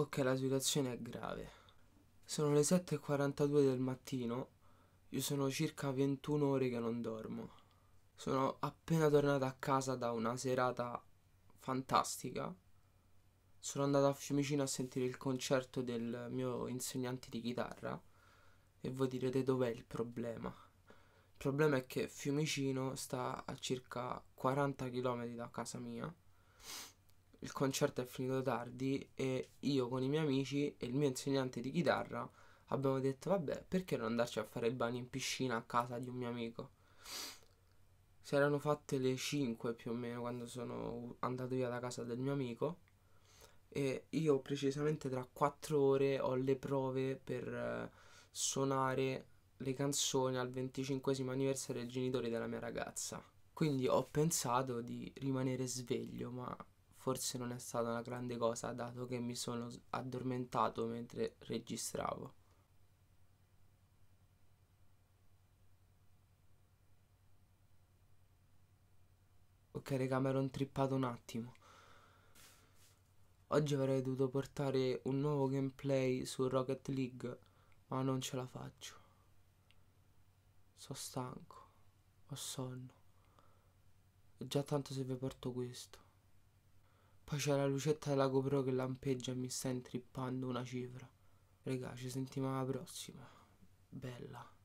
Ok, la situazione è grave. Sono le 7.42 del mattino, io sono circa 21 ore che non dormo. Sono appena tornato a casa da una serata fantastica. Sono andato a Fiumicino a sentire il concerto del mio insegnante di chitarra. E voi direte dov'è il problema? Il problema è che Fiumicino sta a circa 40 km da casa mia il concerto è finito tardi e io con i miei amici e il mio insegnante di chitarra abbiamo detto vabbè perché non andarci a fare il bagno in piscina a casa di un mio amico. Si erano fatte le 5 più o meno quando sono andato via da casa del mio amico e io precisamente tra 4 ore ho le prove per eh, suonare le canzoni al 25 anniversario dei genitori della mia ragazza. Quindi ho pensato di rimanere sveglio, ma forse non è stata una grande cosa dato che mi sono addormentato mentre registravo. Ok raga mi ero intrippato un attimo. Oggi avrei dovuto portare un nuovo gameplay su Rocket League ma non ce la faccio. Sono stanco, ho sonno. Già tanto se vi porto questo. Poi c'è la lucetta della GoPro che lampeggia e mi sta intrippando una cifra. Regà, ci sentiamo alla prossima. Bella.